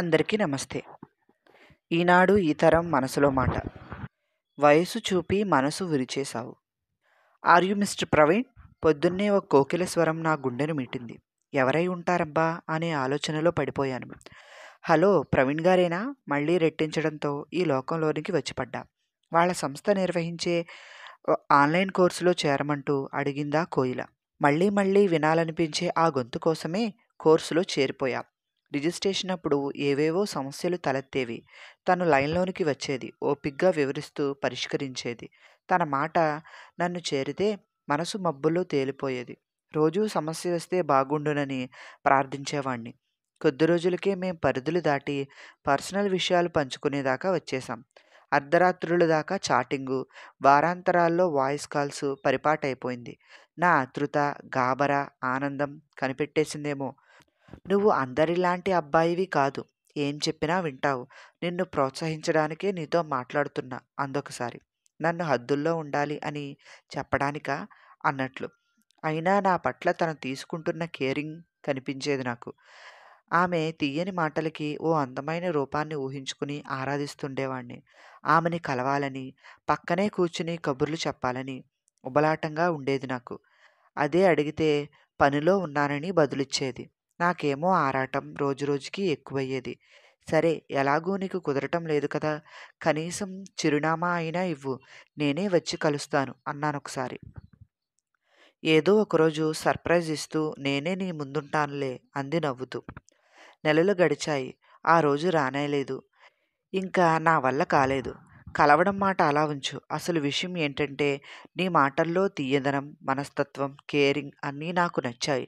అందరికీ నమస్తే ఈనాడు ఈ తరం మనసులో మాట వయసు చూపి మనసు విరిచేశావు ఆర్ యు మిస్టర్ ప్రవీణ్ పొద్దున్నే ఒక కోకిల స్వరం నా గుండెను మీటింది ఎవరై ఉంటారబ్బా అనే ఆలోచనలో పడిపోయాను హలో ప్రవీణ్ గారేనా మళ్ళీ రెట్టించడంతో ఈ లోకంలోనికి వచ్చిపడ్డా వాళ్ళ సంస్థ నిర్వహించే ఆన్లైన్ కోర్సులో చేరమంటూ అడిగిందా కోయిల మళ్ళీ మళ్ళీ వినాలనిపించే ఆ గొంతు కోసమే కోర్సులో చేరిపోయా రిజిస్ట్రేషన్ అప్పుడు ఏవేవో సమస్యలు తలెత్తేవి తను లైన్లోనికి వచ్చేది ఓపిగ్గా వివరిస్తూ పరిష్కరించేది తన మాట నన్ను చేరితే మనసు మబ్బుల్లో తేలిపోయేది రోజూ సమస్య వస్తే బాగుండునని ప్రార్థించేవాణ్ణి కొద్ది రోజులకే మేం పరిధులు దాటి పర్సనల్ విషయాలు పంచుకునేదాకా వచ్చేసాం అర్ధరాత్రుల దాకా చాటింగు వారాంతరాల్లో వాయిస్ కాల్స్ పరిపాటైపోయింది నా అతృత గాబరా ఆనందం కనిపెట్టేసిందేమో నువ్వు అందరిలాంటి అబ్బాయివి కాదు ఏం చెప్పినా వింటావు నిన్ను ప్రోత్సహించడానికే నీతో మాట్లాడుతున్నా అందొకసారి నన్ను హద్దుల్లో ఉండాలి అని చెప్పడానికా అన్నట్లు అయినా నా పట్ల తను తీసుకుంటున్న కేరింగ్ కనిపించేది నాకు ఆమె తీయని మాటలకి ఓ అందమైన రూపాన్ని ఊహించుకుని ఆరాధిస్తుండేవాణ్ణి ఆమెని కలవాలని పక్కనే కూర్చుని కబుర్లు చెప్పాలని ఉబలాటంగా ఉండేది నాకు అదే అడిగితే పనిలో ఉన్నానని బదులిచ్చేది నాకేమో ఆరాటం రోజురోజుకి ఎక్కువయ్యేది సరే ఎలాగూ నీకు కుదరటం లేదు కదా కనీసం చిరునామా అయినా ఇవ్వు నేనే వచ్చి కలుస్తాను అన్నాను ఒకసారి ఏదో ఒకరోజు సర్ప్రైజ్ ఇస్తూ నేనే నీ ముందుంటానులే అంది నవ్వుతూ నెలలు గడిచాయి ఆ రోజు రానేలేదు ఇంకా నా వల్ల కాలేదు కలవడం మాట అలా ఉంచు అసలు విషయం ఏంటంటే నీ మాటల్లో తీయదనం మనస్తత్వం కేరింగ్ అన్నీ నాకు నచ్చాయి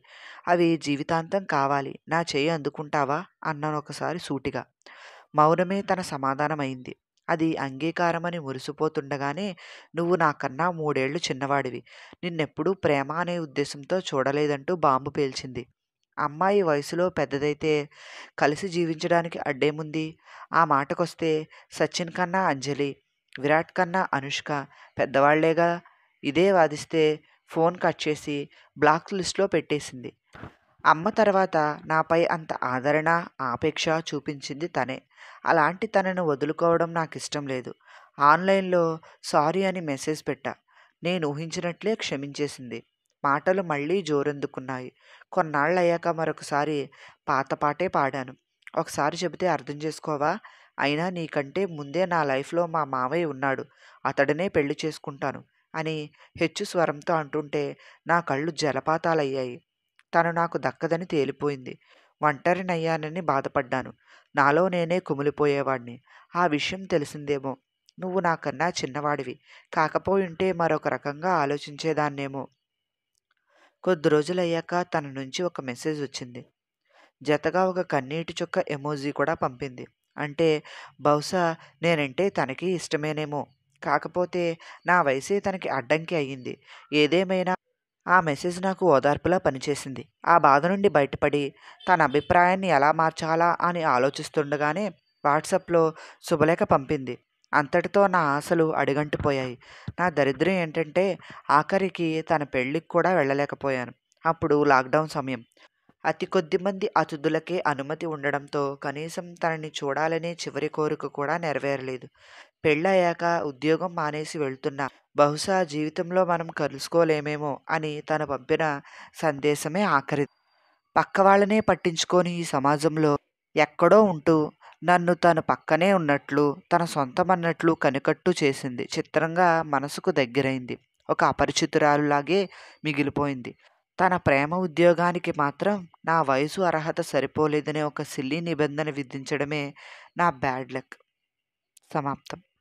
అవి జీవితాంతం కావాలి నా చేయి అందుకుంటావా అన్నాను ఒకసారి సూటిగా మౌనమే తన సమాధానమైంది అది అంగీకారమని మురిసిపోతుండగానే నువ్వు నాకన్నా మూడేళ్లు చిన్నవాడివి నిన్నెప్పుడూ ప్రేమ అనే ఉద్దేశంతో చూడలేదంటూ బాంబు పేల్చింది అమ్మాయి వయసులో పెద్దదైతే కలిసి జీవించడానికి అడ్డేముంది ఆ మాటకొస్తే సచిన్ కన్నా అంజలి విరాట్ కన్నా అనుష్క పెద్దవాళ్లేగా ఇదే వాదిస్తే ఫోన్ కట్ చేసి బ్లాక్ లిస్ట్లో పెట్టేసింది అమ్మ తర్వాత నాపై అంత ఆదరణ ఆపేక్ష చూపించింది తనే అలాంటి తనను వదులుకోవడం నాకు ఇష్టం లేదు ఆన్లైన్లో సారీ అని మెసేజ్ పెట్టా నేను ఊహించినట్లే క్షమించేసింది మాటలు మళ్ళీ జోరందుకున్నాయి కొన్నాళ్ళయ్యాక మరొకసారి పాత పాటే పాడాను ఒకసారి చెబితే అర్థం చేసుకోవా అయినా నీకంటే ముందే నా లైఫ్లో మా మావయ్య ఉన్నాడు అతడినే పెళ్లి చేసుకుంటాను అని హెచ్చు స్వరంతో అంటుంటే నా కళ్ళు జలపాతాలయ్యాయి తను నాకు దక్కదని తేలిపోయింది ఒంటరినయ్యానని బాధపడ్డాను నాలో నేనే కుమిలిపోయేవాడిని ఆ విషయం తెలిసిందేమో నువ్వు నాకన్నా చిన్నవాడివి కాకపోయింటే మరొక రకంగా ఆలోచించేదాన్నేమో కొద్ది రోజులయ్యాక తన నుంచి ఒక మెసేజ్ వచ్చింది జతగా ఒక కన్నీటి చుక్క ఎమోజీ కూడా పంపింది అంటే బహుశా నేనంటే తనకి ఇష్టమేనేమో కాకపోతే నా వయసే తనకి అడ్డంకి అయ్యింది ఏదేమైనా ఆ మెసేజ్ నాకు ఓదార్పులా పనిచేసింది ఆ బాధ నుండి బయటపడి తన అభిప్రాయాన్ని ఎలా మార్చాలా అని ఆలోచిస్తుండగానే వాట్సాప్లో శుభలేఖ పంపింది అంతటితో నా ఆశలు అడుగంటిపోయాయి నా దరిద్రం ఏంటంటే ఆఖరికి తన పెళ్ళికి కూడా వెళ్ళలేకపోయాను అప్పుడు లాక్డౌన్ సమయం అతి కొద్ది మంది అతిథులకే అనుమతి ఉండడంతో కనీసం తనని చూడాలనే చివరి కోరిక కూడా నెరవేరలేదు పెళ్ళయ్యాక ఉద్యోగం మానేసి వెళ్తున్నా బహుశా జీవితంలో మనం కలుసుకోలేమేమో అని తను పంపిన సందేశమే ఆఖరి పక్క వాళ్ళనే పట్టించుకొని ఈ సమాజంలో ఎక్కడో ఉంటూ నన్ను తను పక్కనే ఉన్నట్లు తన సొంతమన్నట్లు కనికట్టు చేసింది చిత్రంగా మనసుకు దగ్గరైంది ఒక అపరిచితురాలులాగే మిగిలిపోయింది తన ప్రేమ ఉద్యోగానికి మాత్రం నా వయసు అర్హత సరిపోలేదనే ఒక సిల్లీ నిబంధన విధించడమే నా బ్యాడ్ లక్ సమాప్తం